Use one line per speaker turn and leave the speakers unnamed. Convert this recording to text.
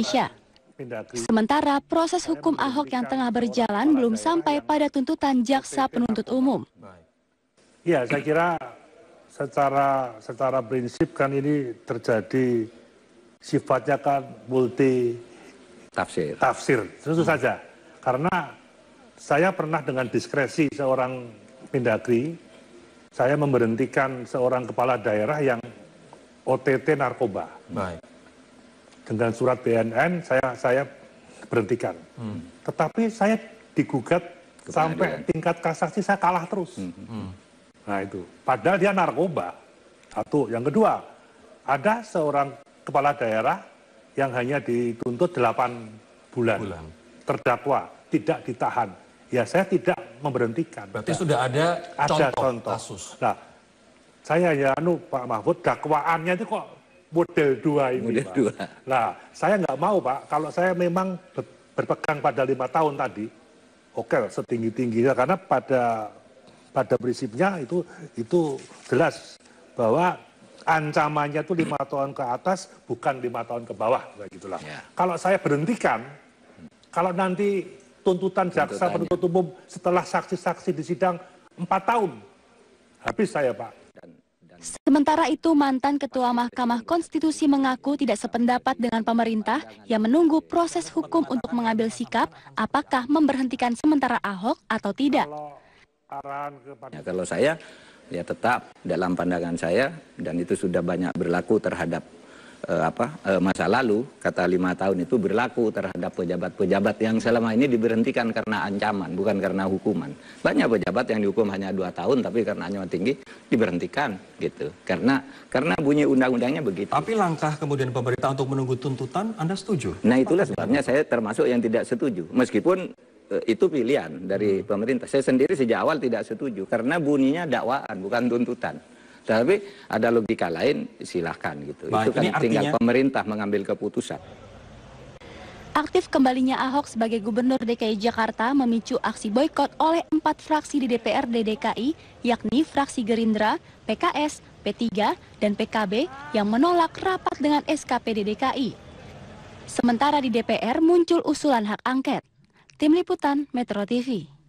Indonesia.
Sementara proses hukum Ahok yang tengah berjalan belum
sampai pada tuntutan jaksa penuntut umum.
Ya, saya kira secara secara prinsip kan ini terjadi sifatnya kan multi tafsir. Tafsir, tentu hmm. saja. Karena saya pernah dengan diskresi seorang Mendagri, saya memberhentikan seorang kepala daerah yang OTT narkoba. Baik dengan surat BNN saya saya berhentikan. Hmm. Tetapi saya digugat Kepada sampai dia. tingkat kasasi saya kalah terus. Hmm. hmm, hmm. Nah itu. Padahal dia narkoba. Satu. Yang kedua, ada seorang kepala daerah yang hanya dituntut 8 bulan. bulan. Terdakwa, tidak ditahan. Ya saya tidak memberhentikan. Berarti nah, sudah ada, ada contoh, contoh kasus. Nah, saya ya anu Pak Mahfud dakwaannya itu kok model dua ini. Model Pak. dua. Nah, saya nggak mau Pak, kalau saya memang berpegang pada lima tahun tadi, oke okay, setinggi tingginya karena pada pada prinsipnya itu itu jelas bahwa ancamannya itu lima tahun ke atas bukan lima tahun ke bawah begitulah. Ya. Kalau saya berhentikan, kalau nanti tuntutan jaksa penuntut umum setelah saksi-saksi di sidang empat tahun, habis saya pak.
Sementara itu, mantan Ketua Mahkamah Konstitusi mengaku tidak sependapat dengan pemerintah yang menunggu proses hukum untuk mengambil sikap apakah memberhentikan sementara Ahok atau tidak.
Ya, kalau saya, ya tetap dalam pandangan saya, dan itu sudah banyak berlaku terhadap eh, apa eh, masa lalu kata lima tahun itu berlaku terhadap pejabat-pejabat yang selama ini diberhentikan karena ancaman bukan karena hukuman banyak pejabat yang dihukum hanya dua tahun tapi karena ancaman tinggi diberhentikan gitu karena karena bunyi undang-undangnya begitu tapi langkah kemudian pemerintah untuk menunggu tuntutan anda setuju nah itulah sebabnya saya termasuk yang tidak setuju meskipun eh, itu pilihan dari hmm. pemerintah. Saya sendiri sejak awal tidak setuju karena bunyinya dakwaan bukan tuntutan. Tapi ada logika lain, silahkan gitu. Baik, Itu kan artinya... tinggal pemerintah mengambil keputusan.
Aktif kembalinya Ahok sebagai Gubernur DKI Jakarta memicu aksi boykot oleh empat fraksi di DPRD DKI, yakni fraksi Gerindra, PKS, P3, dan PKB yang menolak rapat dengan SKPD DKI. Sementara di DPR muncul usulan hak angket. Tim Liputan Metro TV.